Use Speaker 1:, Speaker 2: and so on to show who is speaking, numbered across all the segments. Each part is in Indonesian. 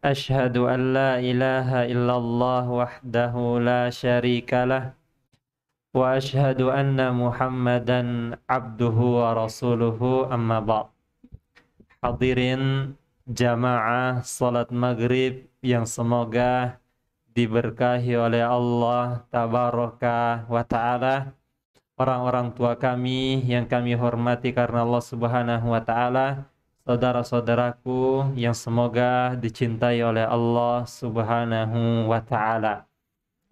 Speaker 1: أشهد أن لا إله إلا الله وحده لا شريك له وأشهد أن محمدا عبده ورسوله أما بعد Hadirin jamaah salat maghrib yang semoga diberkahi oleh Allah tabaraka wa ta'ala orang-orang tua kami yang kami hormati karena Allah subhanahu wa ta'ala saudara-saudaraku yang semoga dicintai oleh Allah Subhanahu wa taala.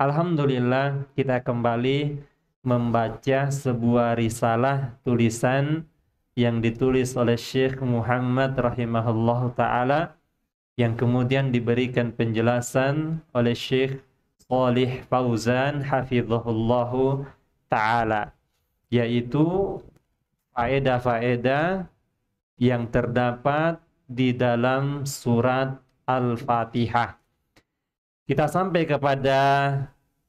Speaker 1: Alhamdulillah kita kembali membaca sebuah risalah tulisan yang ditulis oleh Syekh Muhammad rahimahullah taala yang kemudian diberikan penjelasan oleh Syekh Salih Fauzan hafizahullahu taala yaitu faedah-faedah yang terdapat di dalam surat Al-Fatihah. Kita sampai kepada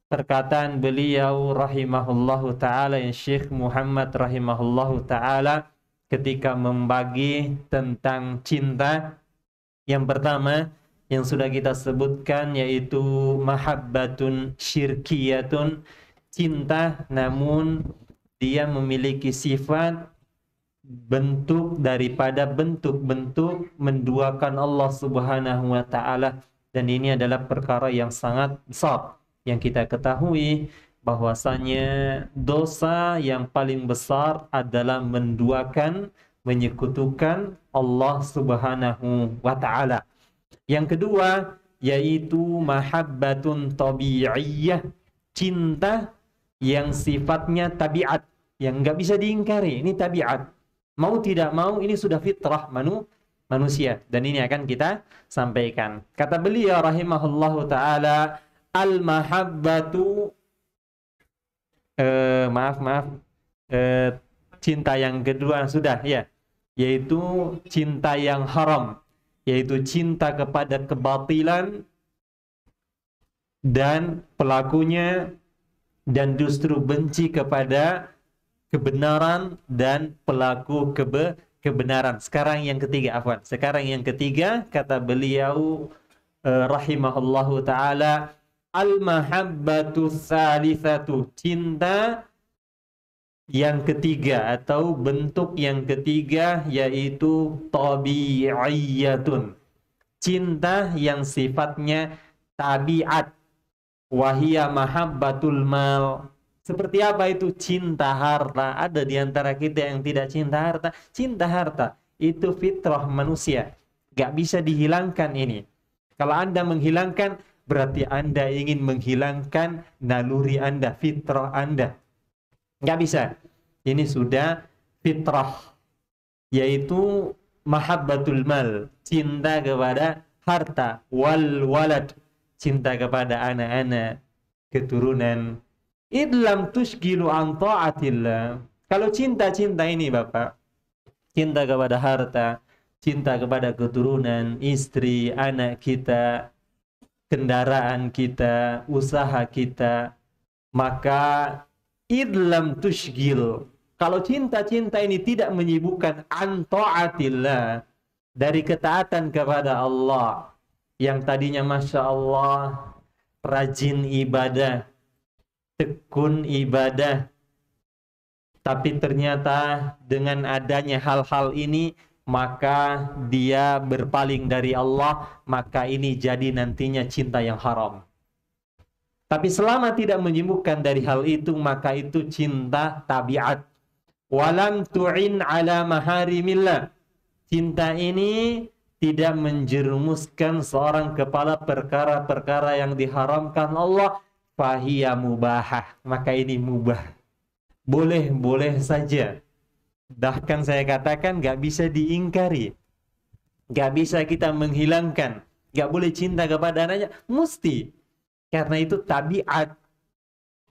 Speaker 1: perkataan beliau rahimahullahu taala yang Syekh Muhammad rahimahullahu taala ketika membagi tentang cinta yang pertama yang sudah kita sebutkan yaitu mahabbatun syirkiyatun cinta namun dia memiliki sifat bentuk daripada bentuk-bentuk menduakan Allah Subhanahu wa taala dan ini adalah perkara yang sangat besar yang kita ketahui bahwasanya dosa yang paling besar adalah menduakan menyekutukan Allah Subhanahu wa taala. Yang kedua yaitu mahabbatun tabi'iyah, cinta yang sifatnya tabiat yang nggak bisa diingkari. Ini tabiat mau tidak mau ini sudah fitrah manu manusia dan ini akan kita sampaikan. Kata beliau rahimahullah taala al mahabbatu eh, maaf maaf eh, cinta yang kedua sudah ya yaitu cinta yang haram yaitu cinta kepada kebatilan dan pelakunya dan justru benci kepada kebenaran dan pelaku kebe kebenaran. Sekarang yang ketiga, afwan. Sekarang yang ketiga kata beliau eh, rahimahullahu taala al-mahabbatu salisatu cinta yang ketiga atau bentuk yang ketiga yaitu tabi'iyatun. Cinta yang sifatnya tabiat. Wahia mahabbatul mal seperti apa itu cinta harta? Ada di antara kita yang tidak cinta harta. Cinta harta itu fitrah manusia. Gak bisa dihilangkan ini. Kalau Anda menghilangkan, berarti Anda ingin menghilangkan naluri Anda, fitrah Anda. Gak bisa. Ini sudah fitrah, yaitu mahabbatul mal, cinta kepada harta, wal walad, cinta kepada anak-anak, keturunan, idlam tushgilu an ta'atillah. Kalau cinta-cinta ini Bapak, cinta kepada harta, cinta kepada keturunan, istri, anak kita, kendaraan kita, usaha kita, maka idlam tushgil. Kalau cinta-cinta ini tidak menyibukkan an ta'atillah dari ketaatan kepada Allah yang tadinya Masya Allah rajin ibadah tekun ibadah. Tapi ternyata dengan adanya hal-hal ini maka dia berpaling dari Allah, maka ini jadi nantinya cinta yang haram. Tapi selama tidak menyembuhkan dari hal itu, maka itu cinta tabiat. Walam tu'in ala maharimillah. Cinta ini tidak menjerumuskan seorang kepala perkara-perkara yang diharamkan Allah fahiya mubahah maka ini mubah boleh boleh saja bahkan saya katakan gak bisa diingkari gak bisa kita menghilangkan gak boleh cinta kepada anaknya mesti karena itu tabiat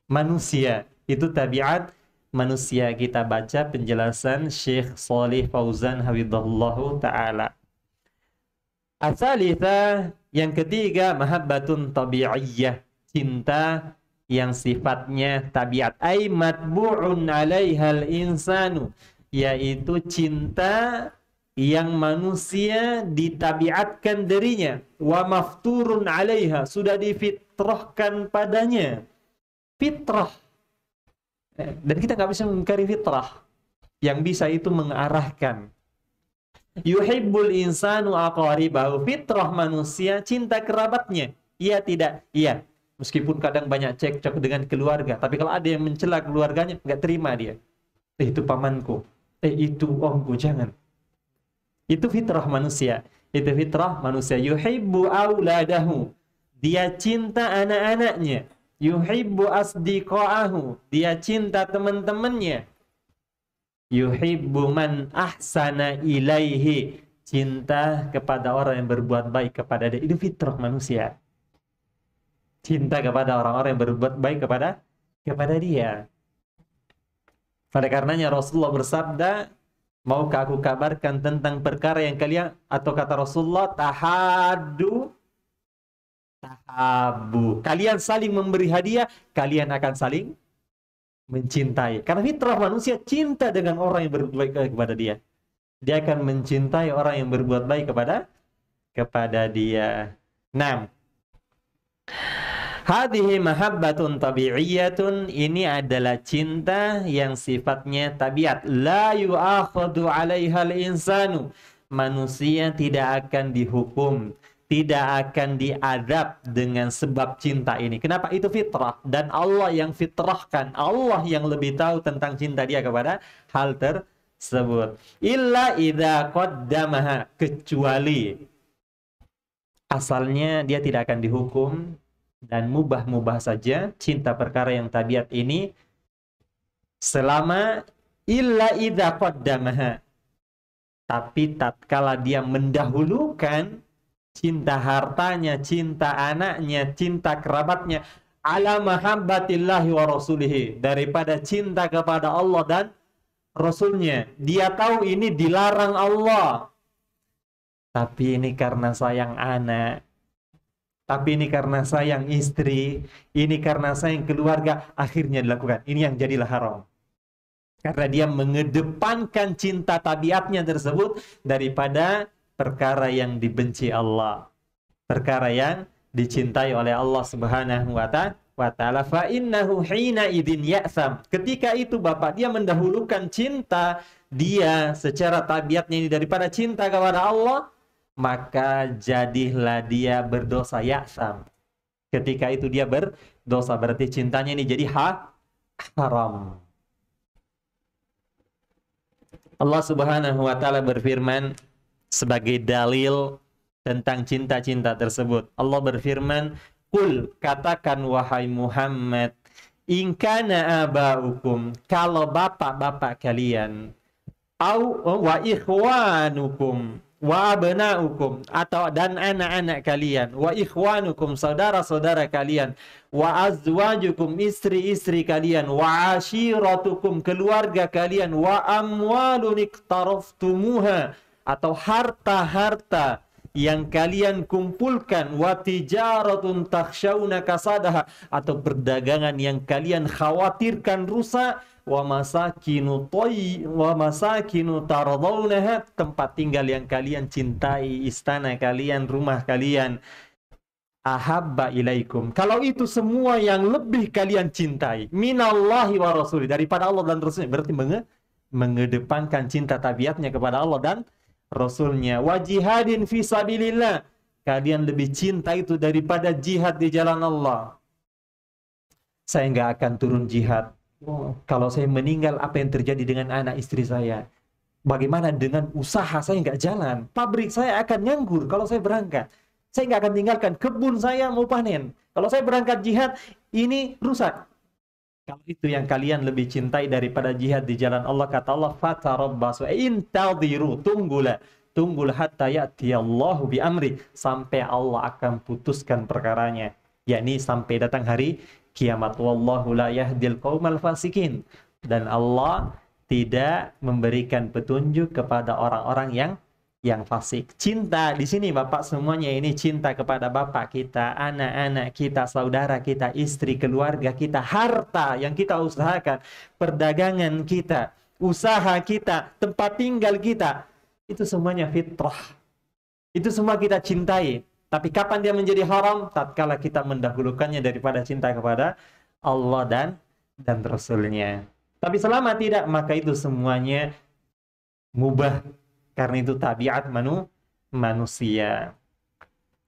Speaker 1: manusia itu tabiat manusia kita baca penjelasan Syekh Salih Fauzan Hawidullahu Ta'ala Asalitha yang ketiga mahabbatun tabi'iyah cinta yang sifatnya tabiat ai matbu'un 'alaihal insanu yaitu cinta yang manusia ditabiatkan darinya wa mafturun 'alaiha sudah difitrahkan padanya fitrah eh, dan kita nggak bisa mengingkari fitrah yang bisa itu mengarahkan yuhibbul insanu aqaribahu fitrah manusia cinta kerabatnya iya tidak iya Meskipun kadang banyak cek cekcok dengan keluarga, tapi kalau ada yang mencela keluarganya, nggak terima dia. Eh, itu pamanku, eh, itu omku, jangan. Itu fitrah manusia. Itu fitrah manusia. Yuhibbu auladahu. Dia cinta anak-anaknya. Yuhibbu asdiqa'ahu. Dia cinta teman-temannya. Yuhibbu man ahsana ilaihi. Cinta kepada orang yang berbuat baik kepada dia. Itu fitrah manusia cinta kepada orang-orang yang berbuat baik kepada kepada dia. Pada karenanya Rasulullah bersabda, "Maukah aku kabarkan tentang perkara yang kalian atau kata Rasulullah tahadu tahabu. Kalian saling memberi hadiah, kalian akan saling mencintai. Karena fitrah manusia cinta dengan orang yang berbuat baik kepada dia. Dia akan mencintai orang yang berbuat baik kepada kepada dia. 6. Nah, Hadhihi mahabbatun tabi'iyatun ini adalah cinta yang sifatnya tabiat. La yu'akhadu alaihal insanu Manusia tidak akan dihukum, tidak akan diadab dengan sebab cinta ini. Kenapa? Itu fitrah dan Allah yang fitrahkan. Allah yang lebih tahu tentang cinta dia kepada hal tersebut. Illa idza qaddamaha kecuali asalnya dia tidak akan dihukum dan mubah-mubah saja cinta perkara yang tabiat ini selama illa idza qaddamaha tapi tatkala dia mendahulukan cinta hartanya, cinta anaknya, cinta kerabatnya ala mahabbatillahi wa rasulihi daripada cinta kepada Allah dan rasulnya. Dia tahu ini dilarang Allah. Tapi ini karena sayang anak, tapi ini karena sayang istri, ini karena sayang keluarga, akhirnya dilakukan. Ini yang jadilah haram. Karena dia mengedepankan cinta tabiatnya tersebut daripada perkara yang dibenci Allah. Perkara yang dicintai oleh Allah Subhanahu wa ta'ala Ketika itu Bapak dia mendahulukan cinta dia secara tabiatnya ini daripada cinta kepada Allah, maka jadilah dia berdosa ya sam Ketika itu dia berdosa, berarti cintanya ini jadi ha haram. Allah Subhanahu wa taala berfirman sebagai dalil tentang cinta-cinta tersebut. Allah berfirman, "Qul katakan wahai Muhammad, ingkana abaukum kalau bapak-bapak kalian au wa ikhwanukum wa abna'ukum atau dan anak-anak kalian wa ikhwanukum saudara-saudara kalian wa azwajukum istri-istri kalian wa ashiratukum keluarga kalian wa amwalun iqtaraftumuha atau harta-harta yang kalian kumpulkan wa tijaratun takhshawna kasadaha atau perdagangan yang kalian khawatirkan rusak wa toy wa masakinu tempat tinggal yang kalian cintai istana kalian rumah kalian ahabba ilaikum kalau itu semua yang lebih kalian cintai minallahi wa rasuli daripada Allah dan Rasulnya berarti menge mengedepankan cinta tabiatnya kepada Allah dan Rasulnya wajihadin fisabilillah kalian lebih cinta itu daripada jihad di jalan Allah saya nggak akan turun jihad kalau saya meninggal, apa yang terjadi dengan anak istri saya? Bagaimana dengan usaha saya nggak jalan? Pabrik saya akan nganggur kalau saya berangkat. Saya nggak akan tinggalkan kebun saya mau panen. Kalau saya berangkat jihad, ini rusak. Kalau itu yang kalian lebih cintai daripada jihad di jalan Allah, kata Allah, fatarabbasu intadiru, tunggulah. Tunggulah hatta ya'tiyallahu bi amri. Sampai Allah akan putuskan perkaranya. Yakni sampai datang hari kiamat. Wallahu la yahdil qaumal fasikin. Dan Allah tidak memberikan petunjuk kepada orang-orang yang yang fasik. Cinta di sini Bapak semuanya ini cinta kepada Bapak kita, anak-anak kita, saudara kita, istri, keluarga kita, harta yang kita usahakan, perdagangan kita, usaha kita, tempat tinggal kita. Itu semuanya fitrah. Itu semua kita cintai. Tapi kapan dia menjadi haram? Tatkala kita mendahulukannya daripada cinta kepada Allah dan dan Rasulnya. Tapi selama tidak, maka itu semuanya mubah. Karena itu tabiat manu, manusia.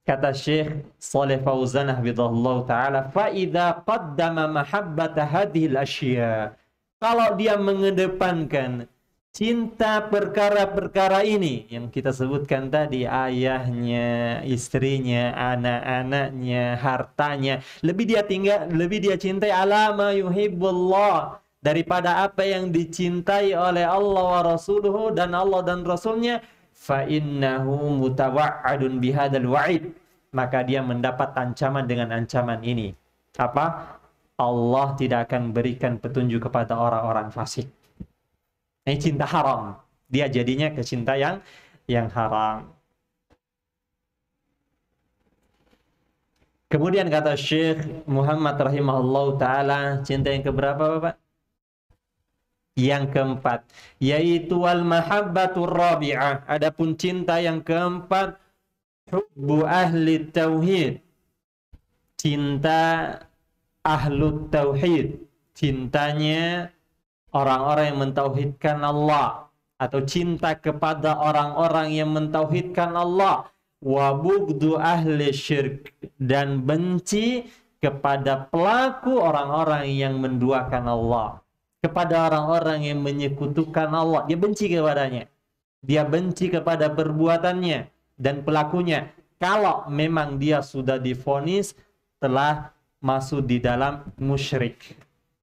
Speaker 1: Kata Syekh Saleh Fauzan Hafizahullah Ta'ala, فَإِذَا قَدَّمَ مَحَبَّةَ هَذِهِ الْأَشْيَاءِ Kalau dia mengedepankan cinta perkara-perkara ini yang kita sebutkan tadi ayahnya, istrinya, anak-anaknya, hartanya lebih dia tinggal lebih dia cintai alama yuhibbullah daripada apa yang dicintai oleh Allah wa rasuluhu dan Allah dan rasulnya fa innahu mutawa'adun bihadal wa'id maka dia mendapat ancaman dengan ancaman ini apa Allah tidak akan berikan petunjuk kepada orang-orang fasik ini cinta haram. Dia jadinya ke cinta yang yang haram. Kemudian kata Syekh Muhammad rahimahullah taala, cinta yang keberapa Bapak? Yang keempat, yaitu al mahabbatur rabi'ah. Adapun cinta yang keempat, hubbu ahli tauhid. Cinta ahlu tauhid. Cintanya orang-orang yang mentauhidkan Allah atau cinta kepada orang-orang yang mentauhidkan Allah wa bugdu ahli syirk dan benci kepada pelaku orang-orang yang menduakan Allah kepada orang-orang yang menyekutukan Allah dia benci kepadanya dia benci kepada perbuatannya dan pelakunya kalau memang dia sudah difonis telah masuk di dalam musyrik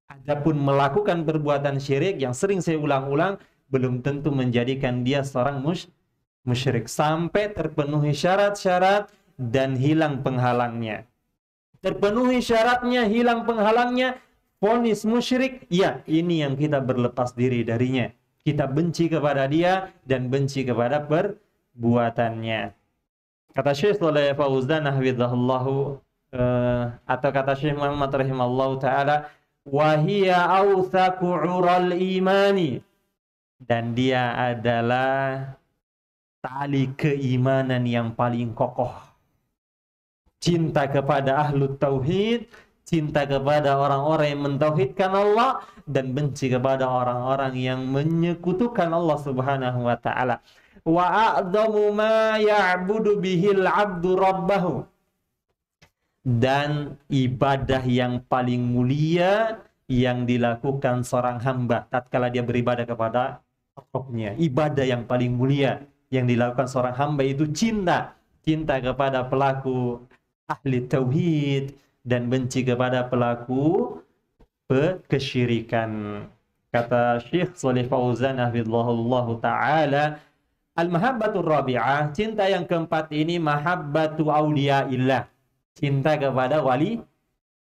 Speaker 1: Adapun melakukan perbuatan syirik yang sering saya ulang-ulang belum tentu menjadikan dia seorang mus musyrik sampai terpenuhi syarat-syarat dan hilang penghalangnya. Terpenuhi syaratnya, hilang penghalangnya, ponis musyrik, ya ini yang kita berlepas diri darinya. Kita benci kepada dia dan benci kepada perbuatannya. Kata Syekh Saleh Fauzan Hafizahullah uh, eh, atau kata Syekh Muhammad rahimallahu taala Wahia awthaku ural imani. Dan dia adalah tali keimanan yang paling kokoh. Cinta kepada ahlu tauhid, cinta kepada orang-orang yang mentauhidkan Allah dan benci kepada orang-orang yang menyekutukan Allah Subhanahu wa taala. Wa a'dhamu ma ya'budu bihil 'abdu rabbahu dan ibadah yang paling mulia yang dilakukan seorang hamba tatkala dia beribadah kepada Robnya. Ibadah yang paling mulia yang dilakukan seorang hamba itu cinta, cinta kepada pelaku ahli tauhid dan benci kepada pelaku kesyirikan. Kata Syekh Salih Fauzan Allah taala, al mahabbatu rabi'ah, cinta yang keempat ini mahabbatu auliaillah cinta kepada wali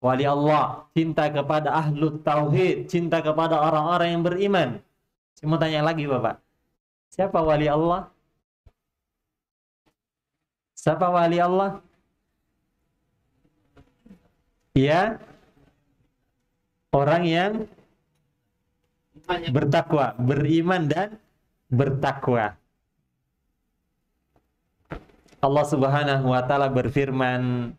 Speaker 1: wali Allah, cinta kepada ahlu tauhid, cinta kepada orang-orang yang beriman. Saya mau tanya lagi Bapak. Siapa wali Allah? Siapa wali Allah? Ya. Orang yang bertakwa, beriman dan bertakwa. Allah Subhanahu wa taala berfirman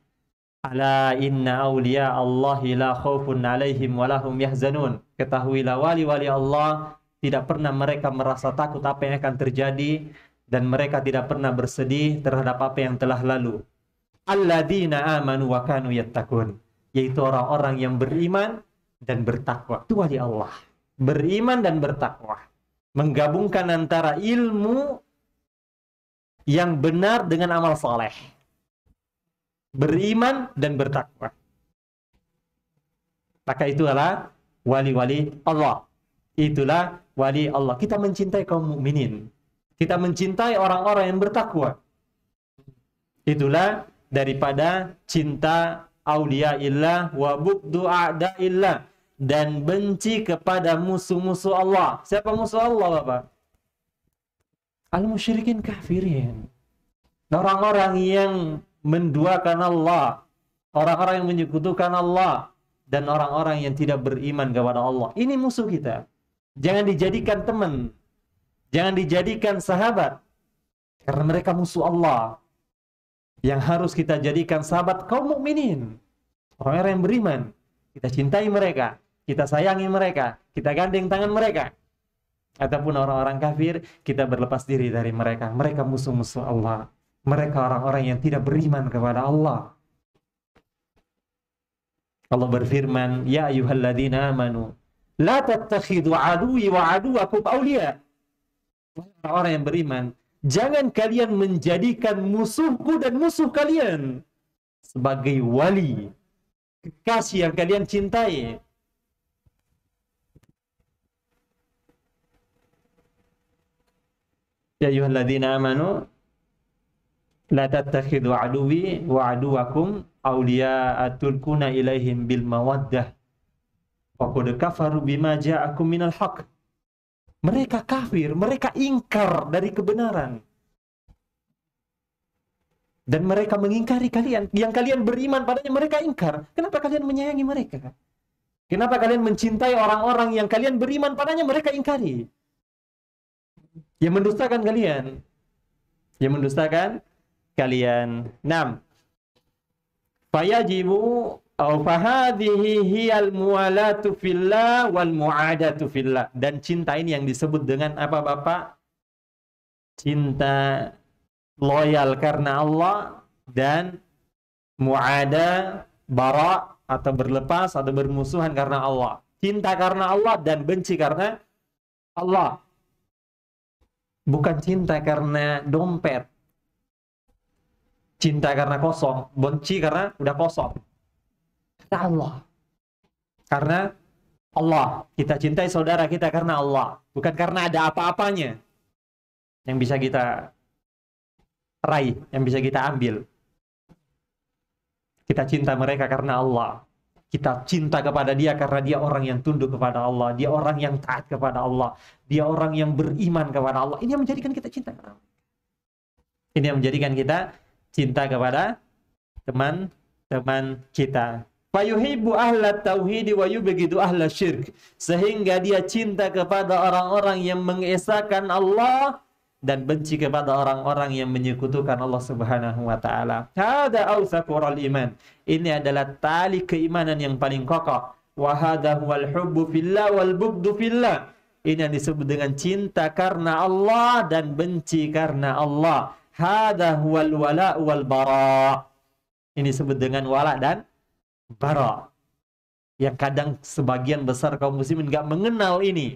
Speaker 1: Ala inna awliya Allah la khawfun alaihim walahum yahzanun. Ketahuilah wali-wali Allah tidak pernah mereka merasa takut apa yang akan terjadi dan mereka tidak pernah bersedih terhadap apa yang telah lalu. Alladzina amanu wa kanu yattaqun, yaitu orang-orang yang beriman dan bertakwa. Itu wali Allah. Beriman dan bertakwa. Menggabungkan antara ilmu yang benar dengan amal saleh beriman dan bertakwa. Maka itulah wali-wali Allah. Itulah wali Allah. Kita mencintai kaum mukminin. Kita mencintai orang-orang yang bertakwa. Itulah daripada cinta aulia illah wa bukdu a'da illah dan benci kepada musuh-musuh Allah. Siapa musuh Allah, Bapak? Al-musyrikin kafirin. Orang-orang yang menduakan Allah, orang-orang yang menyekutukan Allah, dan orang-orang yang tidak beriman kepada Allah. Ini musuh kita. Jangan dijadikan teman. Jangan dijadikan sahabat. Karena mereka musuh Allah. Yang harus kita jadikan sahabat kaum mukminin. Orang-orang yang beriman. Kita cintai mereka. Kita sayangi mereka. Kita gandeng tangan mereka. Ataupun orang-orang kafir, kita berlepas diri dari mereka. Mereka musuh-musuh Allah mereka orang-orang yang tidak beriman kepada Allah. Allah berfirman, "Ya ayyuhalladzina amanu, la tattakhidu adui wa aduwakum awliya." Orang-orang yang beriman, jangan kalian menjadikan musuhku dan musuh kalian sebagai wali, kekasih yang kalian cintai. Ya ayyuhalladzina amanu, la tattakhidhu aduwi wa aduwakum awliya'a atulkuna ilaihim bil mawaddah faqad kafaru bima ja'akum minal haqq mereka kafir mereka ingkar dari kebenaran dan mereka mengingkari kalian yang kalian beriman padanya mereka ingkar kenapa kalian menyayangi mereka kenapa kalian mencintai orang-orang yang kalian beriman padanya mereka ingkari yang mendustakan kalian yang mendustakan kalian. 6. Fayajibu au fahadhihi hiyal muwalatu fillah wal muadatu fillah. Dan cinta ini yang disebut dengan apa Bapak? Cinta loyal karena Allah dan muada bara atau berlepas atau bermusuhan karena Allah. Cinta karena Allah dan benci karena Allah. Bukan cinta karena dompet, cinta karena kosong, benci karena udah kosong. Karena Allah. Karena Allah, kita cintai saudara kita karena Allah, bukan karena ada apa-apanya yang bisa kita raih, yang bisa kita ambil. Kita cinta mereka karena Allah. Kita cinta kepada dia karena dia orang yang tunduk kepada Allah, dia orang yang taat kepada Allah, dia orang yang beriman kepada Allah. Ini yang menjadikan kita cinta Ini yang menjadikan kita cinta kepada teman-teman kita. Fayuhibbu ahla tauhid wa yubghidu ahla syirk. Sehingga dia cinta kepada orang-orang yang mengesahkan Allah dan benci kepada orang-orang yang menyekutukan Allah Subhanahu wa taala. Hada awsaqul iman. Ini adalah tali keimanan yang paling kokoh. Wa hadha wal hubbu fillah wal bughdu fillah. Ini yang disebut dengan cinta karena Allah dan benci karena Allah. Hada huwal wala wal bara. Ini disebut dengan wala dan bara. Yang kadang sebagian besar kaum muslimin gak mengenal ini.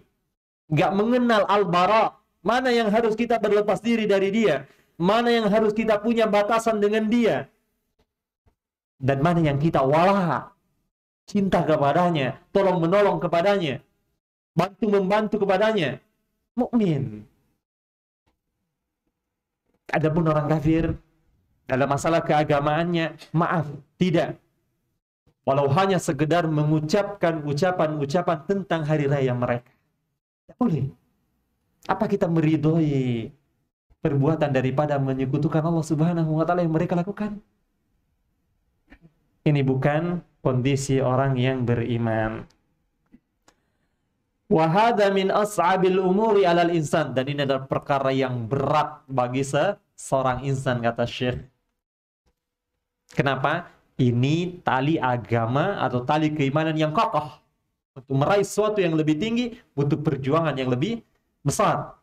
Speaker 1: gak mengenal al-bara. Mana yang harus kita berlepas diri dari dia. Mana yang harus kita punya batasan dengan dia. Dan mana yang kita wala. Cinta kepadanya. Tolong menolong kepadanya. Bantu membantu kepadanya. Mukmin Adapun orang kafir dalam masalah keagamaannya, maaf, tidak. Walau hanya sekedar mengucapkan ucapan-ucapan tentang hari raya mereka. Tidak boleh. Apa kita meridhoi perbuatan daripada menyekutukan Allah Subhanahu wa taala yang mereka lakukan? Ini bukan kondisi orang yang beriman. Wahada min as'abil umuri alal insan. Dan ini adalah perkara yang berat bagi se seorang insan kata Syekh. Kenapa? Ini tali agama atau tali keimanan yang kokoh. Untuk meraih sesuatu yang lebih tinggi, butuh perjuangan yang lebih besar.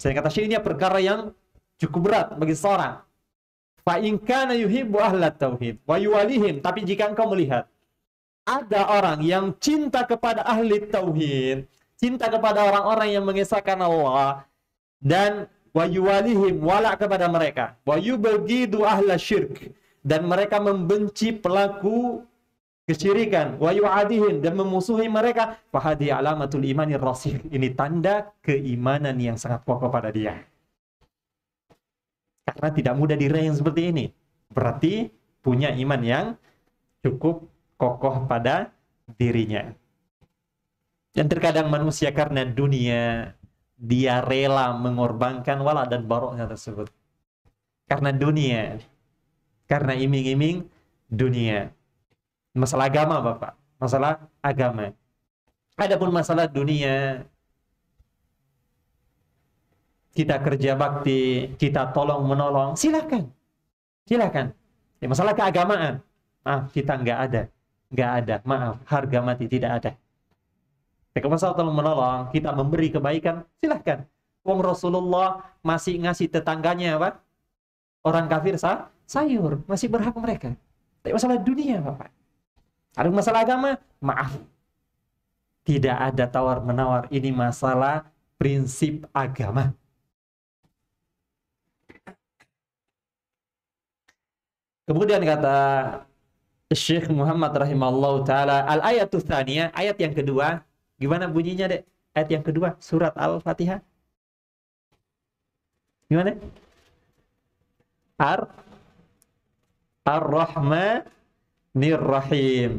Speaker 1: Saya kata Syekh ini perkara yang cukup berat bagi seorang. Fa in kana yuhibbu ahlat tauhid wa yuwalihim. Tapi jika engkau melihat ada orang yang cinta kepada ahli tauhid, cinta kepada orang-orang yang mengisahkan Allah dan wa yuwalihim wala kepada mereka wa yubghidu ahla syirk dan mereka membenci pelaku kesyirikan wa yu'adihim dan memusuhi mereka fahadi alamatul imani rasih ini tanda keimanan yang sangat kokoh pada dia karena tidak mudah diraih seperti ini berarti punya iman yang cukup kokoh pada dirinya dan terkadang manusia karena dunia dia rela mengorbankan wala dan baroknya tersebut karena dunia karena iming-iming dunia masalah agama Bapak masalah agama adapun masalah dunia kita kerja bakti kita tolong menolong silakan silakan ya, masalah keagamaan maaf kita nggak ada nggak ada maaf harga mati tidak ada Ketika menolong, kita memberi kebaikan, silahkan. Wong Rasulullah masih ngasih tetangganya apa? Orang kafir sah, sayur, masih berhak mereka. Tapi masalah dunia, Bapak. Ada masalah agama, maaf. Tidak ada tawar-menawar. Ini masalah prinsip agama. Kemudian kata Syekh Muhammad rahimahullah taala, al ayatul thaniya, ayat yang kedua, Gimana bunyinya, Dek? Ayat yang kedua, surat Al-Fatihah. Gimana? Ar ar rahmanirrahim Rahim.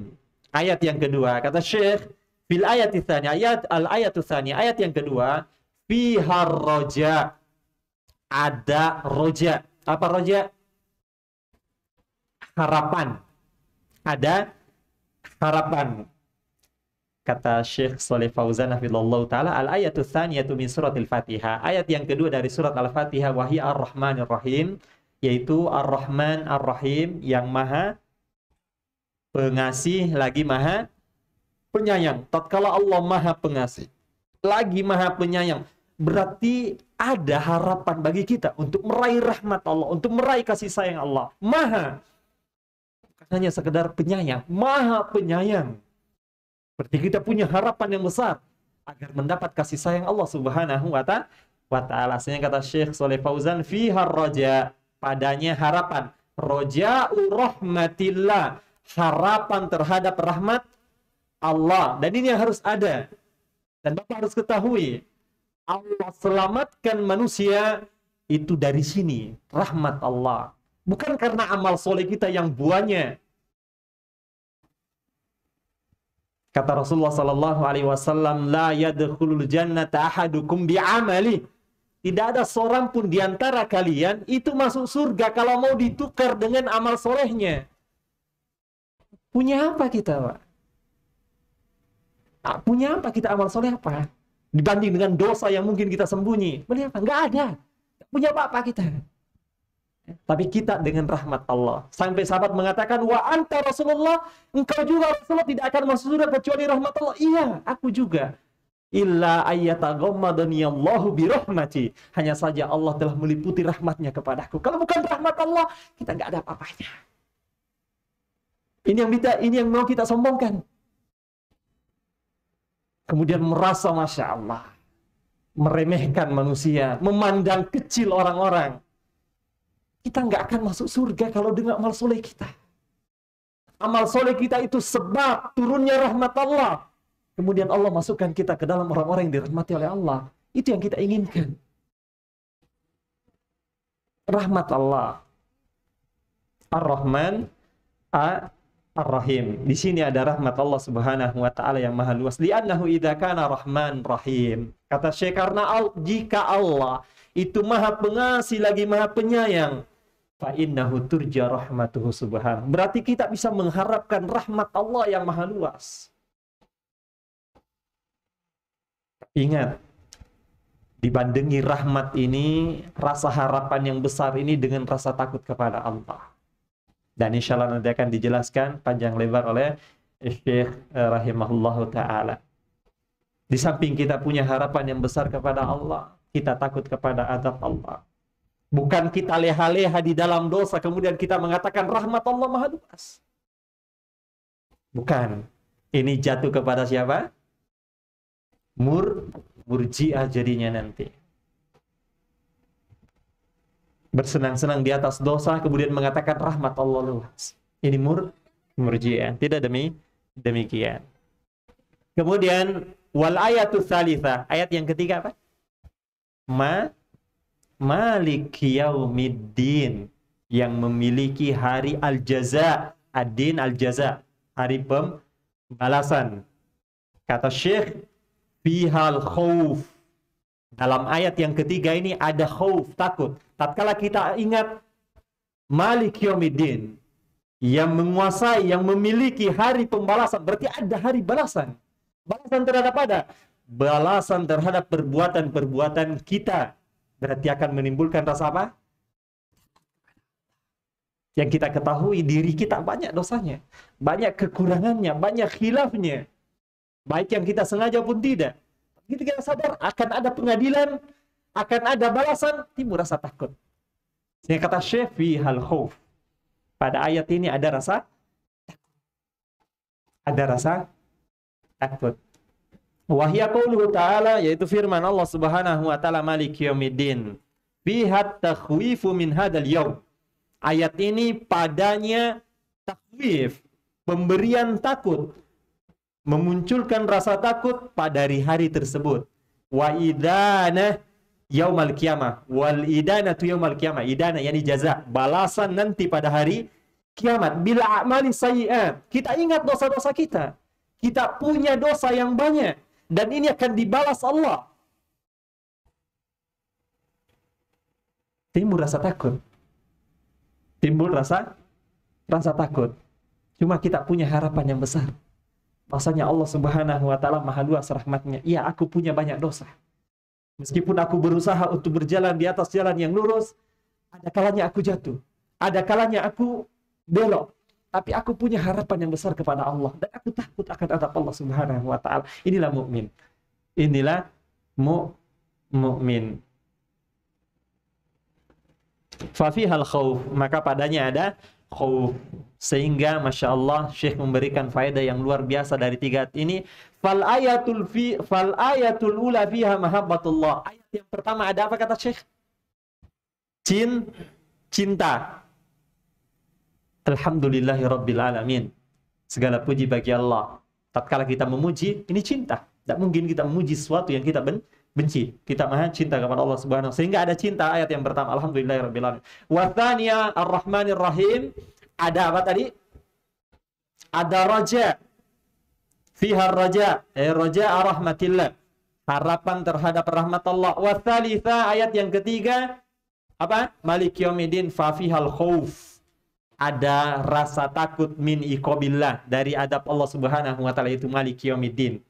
Speaker 1: Ayat yang kedua, kata Syekh, fil ayat tsani, ayat al ayat tsani, ayat yang kedua, fihar roja. Ada roja. Apa roja? Harapan. Ada harapan kata Syekh Saleh Fauzan hafizallahu taala al ayatu tsaniyatu min al Fatihah. Ayat yang kedua dari surat Al-Fatihah wahyi ar ar Rahim yaitu Ar-Rahman Ar-Rahim yang Maha pengasih lagi Maha penyayang. Tatkala Allah Maha pengasih, lagi Maha penyayang, berarti ada harapan bagi kita untuk meraih rahmat Allah, untuk meraih kasih sayang Allah. Maha hanya sekedar penyayang, Maha penyayang Berarti kita punya harapan yang besar agar mendapat kasih sayang Allah Subhanahu wa taala. Sehingga kata Syekh Saleh Fauzan fi harraja padanya harapan. Roja'u rahmatillah, harapan terhadap rahmat Allah. Dan ini yang harus ada. Dan Bapak harus ketahui, Allah selamatkan manusia itu dari sini, rahmat Allah. Bukan karena amal soleh kita yang buahnya, Kata Rasulullah sallallahu alaihi wasallam, لا يدخل الجنة أحدكم bi'amali." Tidak ada seorang pun di antara kalian itu masuk surga kalau mau ditukar dengan amal solehnya. Punya apa kita, Pak? Ah, punya apa kita amal soleh apa? Dibanding dengan dosa yang mungkin kita sembunyi. Beli apa? Enggak ada. Punya apa-apa kita tapi kita dengan rahmat Allah. Sampai sahabat mengatakan, "Wa anta Rasulullah, engkau juga Rasulullah tidak akan masuk surga kecuali rahmat Allah." Iya, aku juga. Illa ayyataghammadaniyallahu birahmati. Hanya saja Allah telah meliputi rahmatnya kepadaku. Kalau bukan rahmat Allah, kita nggak ada apa-apanya. Ini yang kita, ini yang mau kita sombongkan. Kemudian merasa Masya Allah. Meremehkan manusia. Memandang kecil orang-orang kita nggak akan masuk surga kalau dengan amal soleh kita. Amal soleh kita itu sebab turunnya rahmat Allah. Kemudian Allah masukkan kita ke dalam orang-orang yang dirahmati oleh Allah. Itu yang kita inginkan. Rahmat Allah. Ar-Rahman Ar-Rahim. Di sini ada rahmat Allah Subhanahu wa taala yang maha luas. Li'annahu idza kana Rahman Rahim. Kata Syekh karena jika Allah itu maha pengasih lagi maha penyayang fa'innahu turja rahmatuhu subhanahu. Berarti kita bisa mengharapkan rahmat Allah yang maha luas. Ingat, dibandingi rahmat ini, rasa harapan yang besar ini dengan rasa takut kepada Allah. Dan insya Allah nanti akan dijelaskan panjang lebar oleh Syekh eh, rahimahullahu ta'ala. Di samping kita punya harapan yang besar kepada Allah, kita takut kepada adab Allah Bukan kita leha-leha di dalam dosa kemudian kita mengatakan rahmat Allah maha luas. Bukan. Ini jatuh kepada siapa? Mur murjiah jadinya nanti. Bersenang-senang di atas dosa kemudian mengatakan rahmat Allah luas. Ini mur murjiah. Tidak demi demikian. Kemudian wal ayatu salisa. Ayat yang ketiga apa? Ma Malik yaumiddin yang memiliki hari al-jaza ad-din al-jaza hari pembalasan kata syekh fihal khauf. dalam ayat yang ketiga ini ada khauf, takut tatkala kita ingat malik yaumiddin yang menguasai yang memiliki hari pembalasan berarti ada hari balasan balasan terhadap ada balasan terhadap perbuatan-perbuatan kita berarti akan menimbulkan rasa apa? Yang kita ketahui diri kita banyak dosanya, banyak kekurangannya, banyak hilafnya, Baik yang kita sengaja pun tidak. kita kita sadar akan ada pengadilan, akan ada balasan, timbul rasa takut. saya kata Syekh hal khuf. Pada ayat ini ada rasa ada rasa takut. Wahya qawluhu ta'ala yaitu firman Allah Subhanahu wa taala maliki yawmiddin. Bihat takhwifu min hadal yaw. Ayat ini padanya takhwif, pemberian takut, memunculkan rasa takut pada hari-hari tersebut. Wa idana yaumal kiamah. Wal idana tu yaumal kiamah. Idana yani jaza, balasan nanti pada hari kiamat. Bila amali sayi'at. kita ingat dosa-dosa kita. Kita punya dosa yang banyak dan ini akan dibalas Allah. Timbul rasa takut. Timbul rasa rasa takut. Cuma kita punya harapan yang besar. Masanya Allah Subhanahu wa taala Maha luas rahmatnya. Iya, aku punya banyak dosa. Meskipun aku berusaha untuk berjalan di atas jalan yang lurus, ada kalanya aku jatuh. Ada kalanya aku belok tapi aku punya harapan yang besar kepada Allah dan aku takut akan adab Allah Subhanahu wa taala. Inilah mukmin. Inilah mu mukmin. Fafihal khauf, maka padanya ada khauf. Sehingga Masya Allah Syekh memberikan faedah yang luar biasa dari tiga ini. Fal ayatul, fi, fal ayatul ula fiha mahabbatullah. Ayat yang pertama ada apa kata Syekh? Cin, cinta. Alhamdulillahi Rabbil Alamin. Segala puji bagi Allah. Tatkala kita memuji, ini cinta. Tidak mungkin kita memuji sesuatu yang kita ben benci. Kita maha cinta kepada Allah Subhanahu Sehingga ada cinta ayat yang pertama. Alhamdulillahi Rabbil Alamin. Wathania Ar-Rahmanir Rahim. Ada apa tadi? Ada raja. Fiha raja. Eh, raja rahmatillah. Harapan terhadap rahmat Allah. Wathalitha ayat yang ketiga. Apa? Malik yomidin fafihal khawf ada rasa takut min ikobillah dari adab Allah Subhanahu wa taala itu malik yaumiddin.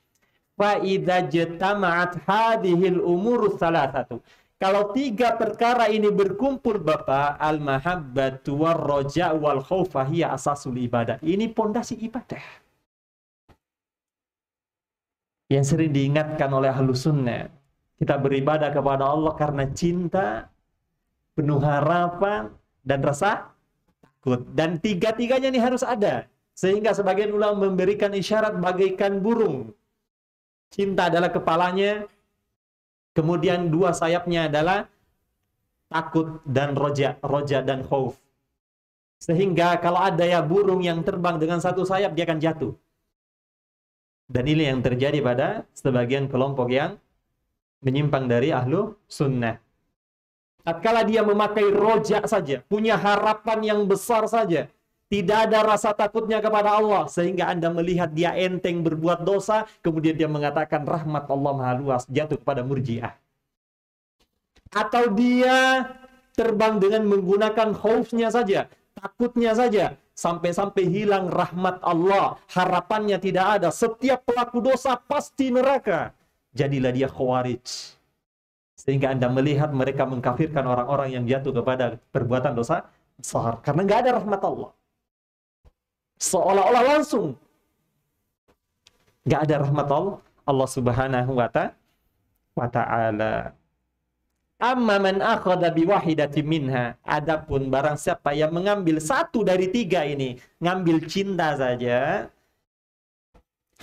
Speaker 1: Fa idza jatama'at hadhil umur salasatu. Kalau tiga perkara ini berkumpul Bapak, al-mahabbatu war-raja wal khaufa hiya asasul ibadah. Ini pondasi ibadah. Yang sering diingatkan oleh ahlu sunnah. Kita beribadah kepada Allah karena cinta, penuh harapan, dan rasa dan tiga-tiganya ini harus ada. Sehingga sebagian ulama memberikan isyarat bagaikan burung. Cinta adalah kepalanya, kemudian dua sayapnya adalah takut dan roja, roja dan khauf. Sehingga kalau ada ya burung yang terbang dengan satu sayap, dia akan jatuh. Dan ini yang terjadi pada sebagian kelompok yang menyimpang dari ahlu sunnah. Tatkala dia memakai rojak saja, punya harapan yang besar saja, tidak ada rasa takutnya kepada Allah sehingga Anda melihat dia enteng berbuat dosa, kemudian dia mengatakan rahmat Allah Maha Luas jatuh kepada Murji'ah. Atau dia terbang dengan menggunakan khaufnya saja, takutnya saja, sampai-sampai hilang rahmat Allah, harapannya tidak ada. Setiap pelaku dosa pasti neraka. Jadilah dia khawarij. Sehingga Anda melihat mereka mengkafirkan orang-orang yang jatuh kepada perbuatan dosa besar. Karena nggak ada rahmat Allah. Seolah-olah langsung. Nggak ada rahmat Allah. Allah subhanahu wa, ta ta'ala. Amma man akhadha biwahidati minha. Adapun barang siapa yang mengambil satu dari tiga ini, ngambil cinta saja,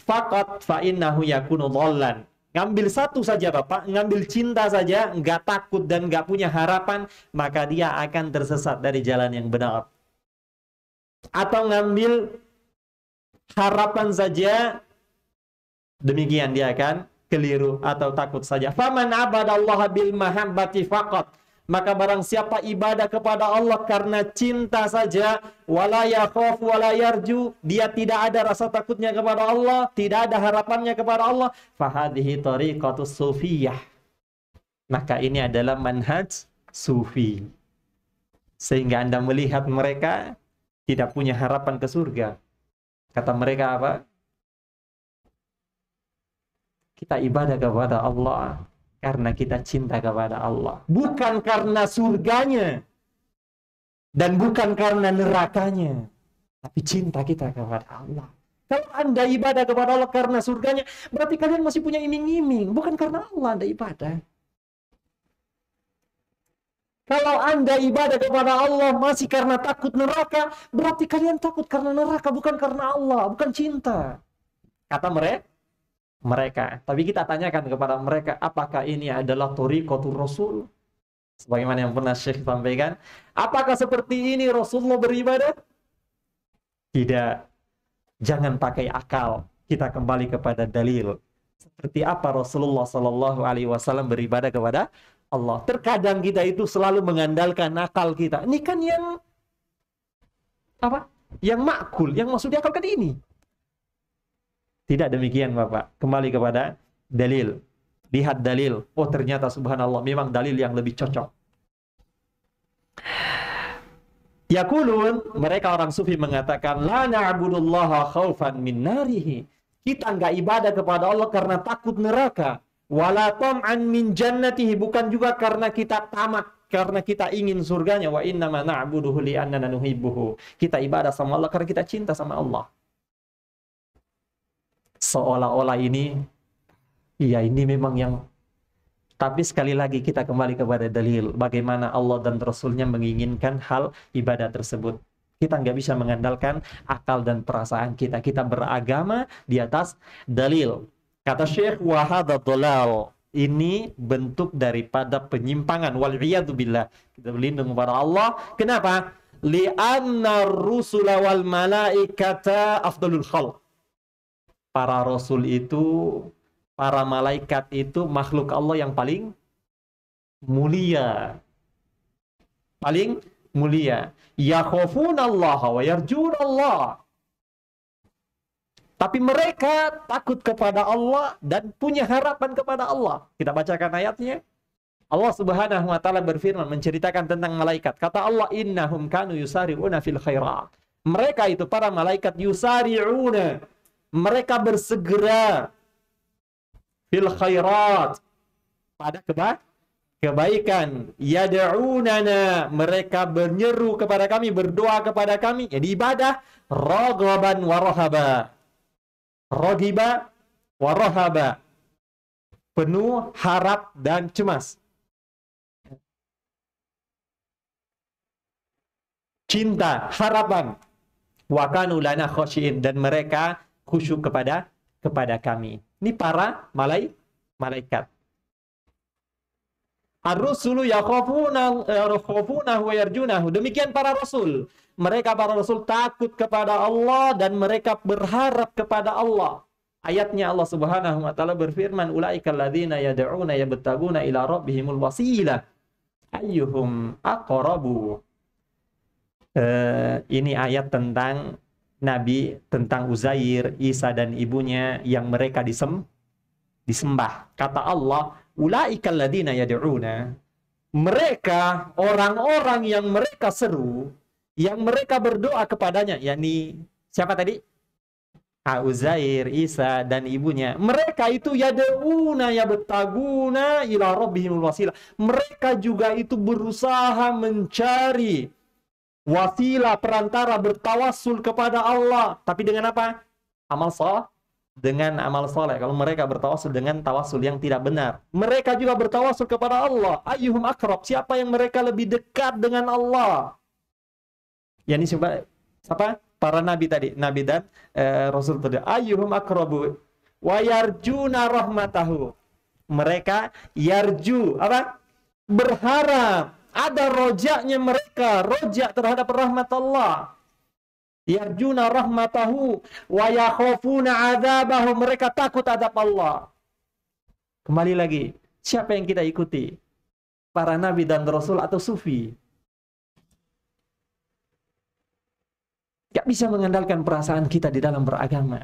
Speaker 1: fakat fa innahu yakunu dhallan. Ngambil satu saja Bapak, ngambil cinta saja, nggak takut dan nggak punya harapan, maka dia akan tersesat dari jalan yang benar. Atau ngambil harapan saja, demikian dia akan keliru atau takut saja. Faman abadallaha bil mahabbati faqat. Maka barang siapa ibadah kepada Allah karena cinta saja, wala yakhaf wala yarju, dia tidak ada rasa takutnya kepada Allah, tidak ada harapannya kepada Allah, fahadhihi tariqatus sufiyah. Maka ini adalah manhaj sufi. Sehingga Anda melihat mereka tidak punya harapan ke surga. Kata mereka apa? Kita ibadah kepada Allah karena kita cinta kepada Allah. Bukan karena surganya. Dan bukan karena nerakanya. Tapi cinta kita kepada Allah. Kalau Anda ibadah kepada Allah karena surganya, berarti kalian masih punya iming-iming. Bukan karena Allah Anda ibadah. Kalau Anda ibadah kepada Allah masih karena takut neraka, berarti kalian takut karena neraka, bukan karena Allah, bukan cinta. Kata mereka, mereka. Tapi kita tanyakan kepada mereka, apakah ini adalah Torikotul Rasul? Sebagaimana yang pernah Syekh sampaikan. Apakah seperti ini Rasulullah beribadah? Tidak. Jangan pakai akal. Kita kembali kepada dalil. Seperti apa Rasulullah Shallallahu Alaihi Wasallam beribadah kepada Allah. Terkadang kita itu selalu mengandalkan akal kita. Ini kan yang apa? Yang makul, yang maksudnya akal kan ini. Tidak demikian Bapak. Kembali kepada dalil. Lihat dalil. Oh ternyata subhanallah memang dalil yang lebih cocok. Yakulun, mereka orang sufi mengatakan, La khaufan min narihi. Kita nggak ibadah kepada Allah karena takut neraka. Wala tam'an min jannatihi. Bukan juga karena kita tamak karena kita ingin surganya wa inna ma na'buduhu li annana nuhibbuhu. Kita ibadah sama Allah karena kita cinta sama Allah seolah-olah ini iya ini memang yang tapi sekali lagi kita kembali kepada dalil bagaimana Allah dan Rasulnya menginginkan hal ibadah tersebut kita nggak bisa mengandalkan akal dan perasaan kita kita beragama di atas dalil kata Syekh wahada dolal ini bentuk daripada penyimpangan waliyadubillah kita berlindung kepada Allah kenapa li'anna rusula wal malaikata afdalul khalq para rasul itu, para malaikat itu makhluk Allah yang paling mulia. Paling mulia. Yakhofunallaha wa yarjunallah. Tapi mereka takut kepada Allah dan punya harapan kepada Allah. Kita bacakan ayatnya. Allah Subhanahu wa taala berfirman menceritakan tentang malaikat. Kata Allah, "Innahum kanu yusari'una fil khairat." Mereka itu para malaikat yusari'una mereka bersegera fil khairat pada keba kebaikan yad'unana mereka bernyeru kepada kami berdoa kepada kami Jadi ibadah raghaban wa raghiba penuh harap dan cemas cinta harapan wakanulana lana khosyin dan mereka khusyuk kepada kepada kami. Ini para malai, malaikat. Ar-rusulu yakhafuna Demikian para rasul. Mereka para rasul takut kepada Allah dan mereka berharap kepada Allah. Ayatnya Allah Subhanahu wa taala berfirman, "Ulaikal ladzina yad'una yabtaguna ila rabbihimul wasilah ayyuhum aqrabu." Uh, ini ayat tentang Nabi tentang Uzair, Isa dan ibunya yang mereka disem disembah. Kata Allah, ulaikal ladina yad'una. Mereka orang-orang yang mereka seru, yang mereka berdoa kepadanya, yakni siapa tadi? Uzair, Isa dan ibunya. Mereka itu yad'una betaguna ila rabbihimul wasilah. Mereka juga itu berusaha mencari wasilah perantara bertawasul kepada Allah tapi dengan apa amal soleh dengan amal soleh kalau mereka bertawasul dengan tawasul yang tidak benar mereka juga bertawasul kepada Allah ayuhum akrab siapa yang mereka lebih dekat dengan Allah ya ini siapa apa para nabi tadi nabi dan eh, rasul tadi ayuhum akrabu wayarjuna rahmatahu mereka yarju apa berharap ada rojaknya mereka, rojak terhadap rahmat Allah. Yarjuna rahmatahu wa yakhafuna adzabahu. Mereka takut adab Allah. Kembali lagi, siapa yang kita ikuti? Para nabi dan rasul atau sufi? Gak bisa mengandalkan perasaan kita di dalam beragama.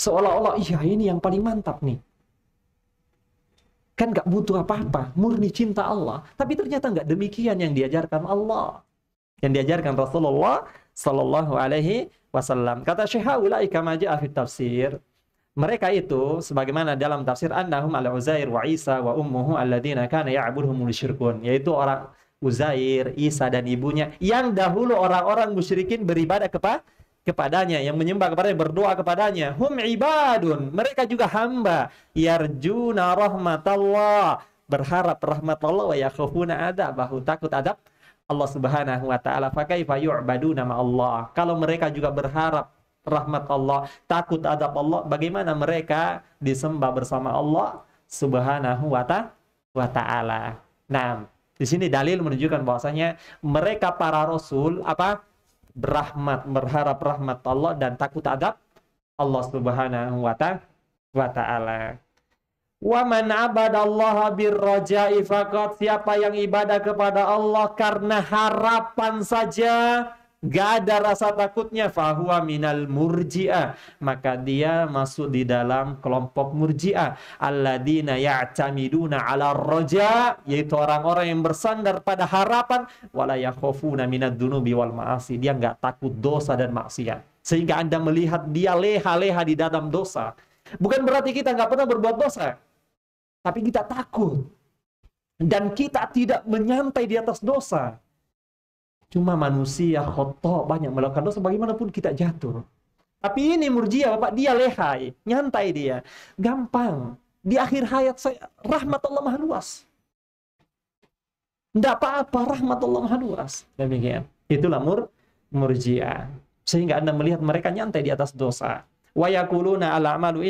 Speaker 1: Seolah-olah, iya ini yang paling mantap nih. Kan gak butuh apa-apa, murni cinta Allah. Tapi ternyata gak demikian yang diajarkan Allah. Yang diajarkan Rasulullah Sallallahu Alaihi Wasallam. Kata Syekh ulaika maja'a tafsir. Mereka itu sebagaimana dalam tafsir annahum ala Uzair wa Isa wa ummuhu alladziina kana ya'buduhumul musyrikun, yaitu orang Uzair, Isa dan ibunya yang dahulu orang-orang musyrikin beribadah kepada kepadanya yang menyembah kepadanya berdoa kepadanya hum ibadun mereka juga hamba yarjuna rahmatallah berharap rahmat Allah wa yakhafuna bahu takut adab Allah Subhanahu wa taala fa kaifa nama Allah kalau mereka juga berharap rahmat Allah takut adab Allah bagaimana mereka disembah bersama Allah Subhanahu wa taala nah di sini dalil menunjukkan bahwasanya mereka para rasul apa berahmat, berharap rahmat Allah dan takut adab Allah Subhanahu wa taala. Wa man abadallaha birraja'i faqat siapa yang ibadah kepada Allah karena harapan saja Gak ada rasa takutnya fahuwa minal murji'ah. Maka dia masuk di dalam kelompok murji'ah. Alladzina ya'tamiduna ala roja. Yaitu orang-orang yang bersandar pada harapan. Wala yakhofuna minad dunubi wal ma'asi. Dia gak takut dosa dan maksiat. Sehingga Anda melihat dia leha-leha di dalam dosa. Bukan berarti kita gak pernah berbuat dosa. Tapi kita takut. Dan kita tidak menyantai di atas dosa. Cuma manusia khotok banyak melakukan dosa bagaimanapun kita jatuh. Tapi ini murjia bapak dia lehai, nyantai dia, gampang. Di akhir hayat saya, rahmat Allah maha luas. Tidak apa-apa, rahmat Allah maha luas. Demikian. Itulah mur murjia. Sehingga Anda melihat mereka nyantai di atas dosa. wayakuluna ala amalu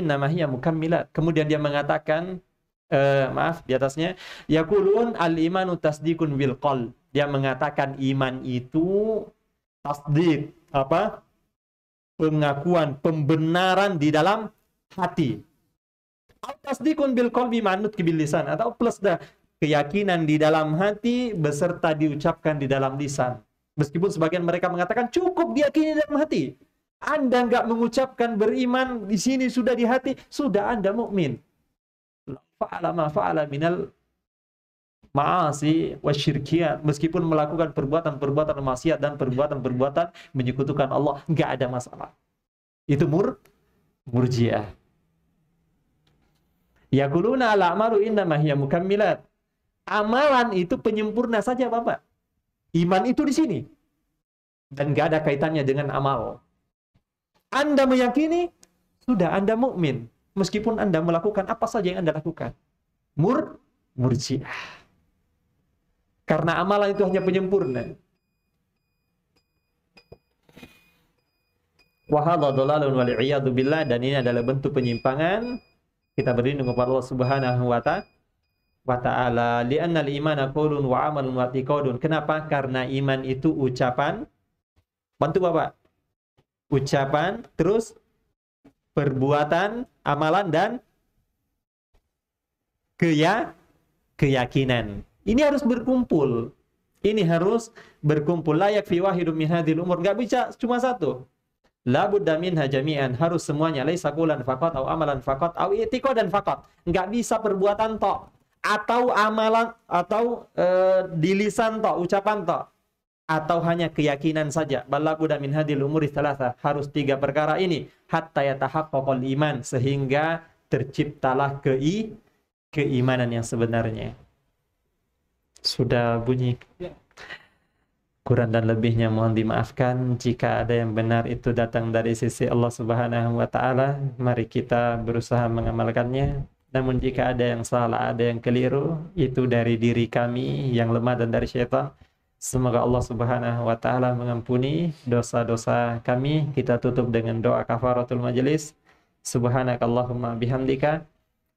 Speaker 1: Kemudian dia mengatakan, Uh, maaf di atasnya, yakulun al imanu tasdikun bil qalb dia mengatakan iman itu tasdik apa pengakuan pembenaran di dalam hati atau tasdikun bil qalbi manut bil lisan atau plus dah keyakinan di dalam hati beserta diucapkan di dalam lisan meskipun sebagian mereka mengatakan cukup diyakini dalam hati anda nggak mengucapkan beriman di sini sudah di hati sudah anda mukmin fa'ala ma fa'ala minal ma'asi wasyirkiyat meskipun melakukan perbuatan-perbuatan maksiat dan perbuatan-perbuatan menyekutukan Allah nggak ada masalah itu mur murjiah yakuluna ala amalu innama hiya mukammilat amalan itu penyempurna saja Bapak iman itu di sini dan nggak ada kaitannya dengan amal Anda meyakini sudah Anda mukmin meskipun Anda melakukan apa saja yang Anda lakukan mur murjiah karena amalan itu hanya penyempurna. dan ini adalah bentuk penyimpangan. Kita berlindung kepada Allah Subhanahu wa ta'ala li'anna al iman qawlun wa 'amalun wa i'tiqadun. Kenapa? Karena iman itu ucapan. Bantu Bapak. Ucapan, terus perbuatan, amalan dan keya keyakinan. Ini harus berkumpul. Ini harus berkumpul. Layak fi wahidum min hadhil umur. Nggak bisa cuma satu. Labudda minha hajamian Harus semuanya. Laisa qulan faqat au amalan fakot, au itiqad dan fakot. Nggak bisa perbuatan tok. Atau amalan, atau e, di lisan tok, ucapan tok. Atau hanya keyakinan saja. Balabudda min hadhil umur istalasa. Harus tiga perkara ini. Hatta yatahaqqaqal iman. Sehingga terciptalah kei, keimanan yang sebenarnya sudah bunyi. Ya. Kurang dan lebihnya mohon dimaafkan jika ada yang benar itu datang dari sisi Allah Subhanahu wa taala, mari kita berusaha mengamalkannya. Namun jika ada yang salah, ada yang keliru, itu dari diri kami yang lemah dan dari syaitan. Semoga Allah Subhanahu wa taala mengampuni dosa-dosa kami. Kita tutup dengan doa kafaratul majelis. Subhanakallahumma bihamdika